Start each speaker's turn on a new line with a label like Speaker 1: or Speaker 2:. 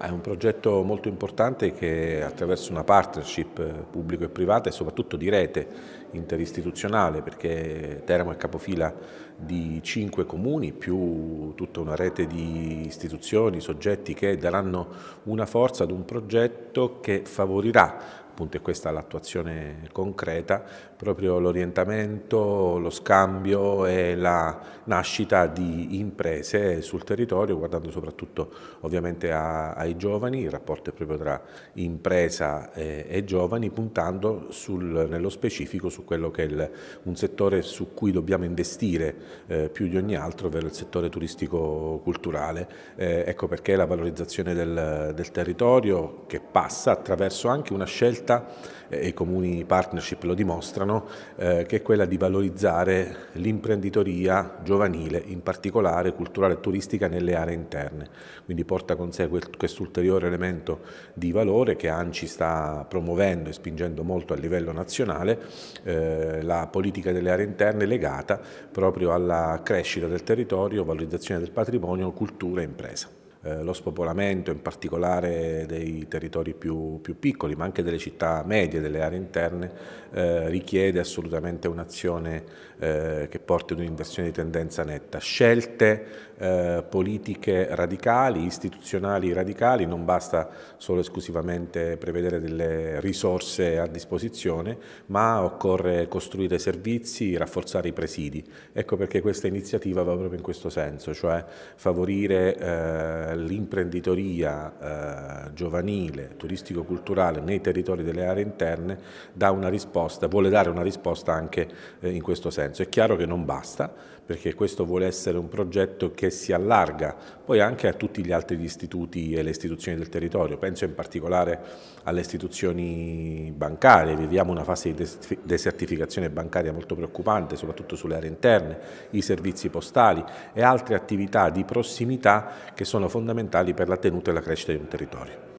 Speaker 1: È un progetto molto importante che attraverso una partnership pubblico e privata e soprattutto di rete interistituzionale perché Teramo è capofila di cinque comuni più tutta una rete di istituzioni, soggetti che daranno una forza ad un progetto che favorirà appunto è questa l'attuazione concreta, proprio l'orientamento, lo scambio e la nascita di imprese sul territorio, guardando soprattutto ovviamente a, ai giovani, il rapporto è proprio tra impresa e, e giovani, puntando sul, nello specifico su quello che è il, un settore su cui dobbiamo investire eh, più di ogni altro, ovvero il settore turistico-culturale. Eh, ecco perché la valorizzazione del, del territorio che passa attraverso anche una scelta scelta, e i comuni partnership lo dimostrano, eh, che è quella di valorizzare l'imprenditoria giovanile, in particolare culturale e turistica nelle aree interne. Quindi porta con sé questo ulteriore elemento di valore che ANCI sta promuovendo e spingendo molto a livello nazionale, eh, la politica delle aree interne legata proprio alla crescita del territorio, valorizzazione del patrimonio, cultura e impresa. Eh, lo spopolamento in particolare dei territori più, più, piccoli, ma anche delle città medie, delle aree interne, eh, richiede assolutamente un'azione eh, che porti ad un'inversione di tendenza netta. Scelte eh, politiche radicali, istituzionali radicali, non basta solo esclusivamente prevedere delle risorse a disposizione, ma occorre costruire servizi, rafforzare i presidi. Ecco perché questa iniziativa va proprio in questo senso, cioè favorire eh, all'imprenditoria eh, giovanile, turistico-culturale nei territori delle aree interne dà una risposta, vuole dare una risposta anche eh, in questo senso. È chiaro che non basta perché questo vuole essere un progetto che si allarga poi anche a tutti gli altri istituti e le istituzioni del territorio, penso in particolare alle istituzioni bancarie, viviamo una fase di desertificazione bancaria molto preoccupante, soprattutto sulle aree interne, i servizi postali e altre attività di prossimità che sono fondamentali fondamentali per la tenuta e la crescita di un territorio.